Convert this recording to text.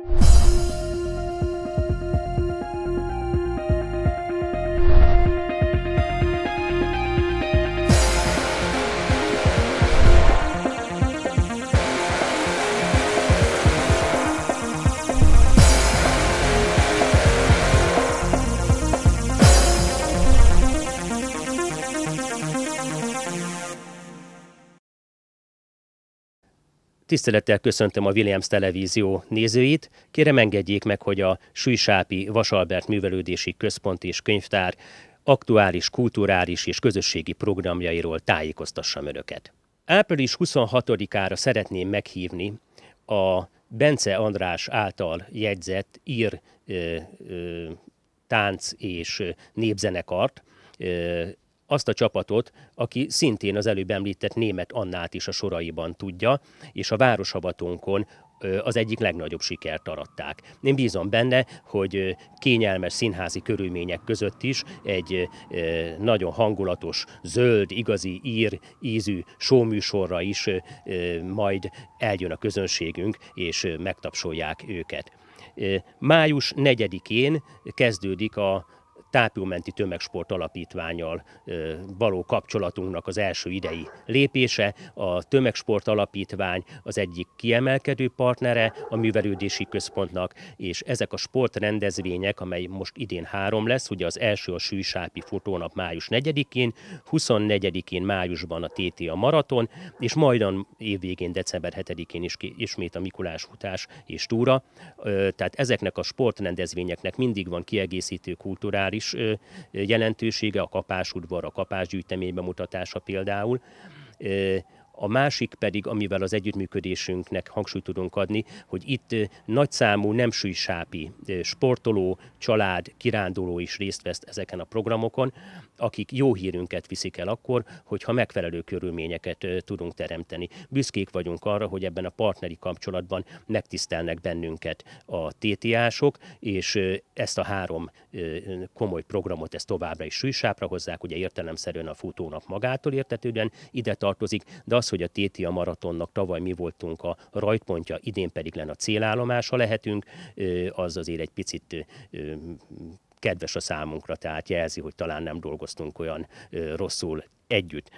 you Tisztelettel köszöntöm a Williams Televízió nézőit. Kérem engedjék meg, hogy a Sűsápi Vasalbert Művelődési Központ és Könyvtár aktuális, kulturális és közösségi programjairól tájékoztassam Önöket. Április 26-ára szeretném meghívni a Bence András által jegyzett ír ö, ö, tánc és népzenekart, azt a csapatot, aki szintén az előbb említett német Annát is a soraiban tudja, és a Városhabatonkon az egyik legnagyobb sikert aratták. Én bízom benne, hogy kényelmes színházi körülmények között is egy nagyon hangulatos, zöld, igazi, ír, ízű sóműsorra is majd eljön a közönségünk, és megtapsolják őket. Május 4-én kezdődik a tápülmenti tömegsport alapítványal való kapcsolatunknak az első idei lépése. A tömegsport alapítvány az egyik kiemelkedő partnere a művelődési központnak, és ezek a sportrendezvények, amely most idén három lesz, ugye az első a Sűsápi fotónap május 4-én, 24-én májusban a TT a maraton, és majdan évvégén december 7-én is ismét a Mikulás futás és túra. Tehát ezeknek a sportrendezvényeknek mindig van kiegészítő kultúrá, kulturális jelentősége, a kapásudvar, a kapásgyűjtemény bemutatása például. A másik pedig, amivel az együttműködésünknek hangsúlyt tudunk adni, hogy itt nagyszámú nem sápi sportoló, család, kiránduló is részt vesz ezeken a programokon, akik jó hírünket viszik el akkor, hogyha megfelelő körülményeket tudunk teremteni. Büszkék vagyunk arra, hogy ebben a partneri kapcsolatban megtisztelnek bennünket a tti sok és ezt a három komoly programot ezt továbbra is sűsápra hozzák, ugye értelemszerűen a futónak magától értetődően ide tartozik, de az, hogy a a maratonnak tavaly mi voltunk a rajtpontja, idén pedig len a célállomása lehetünk, az azért egy picit kedves a számunkra, tehát jelzi, hogy talán nem dolgoztunk olyan rosszul együtt.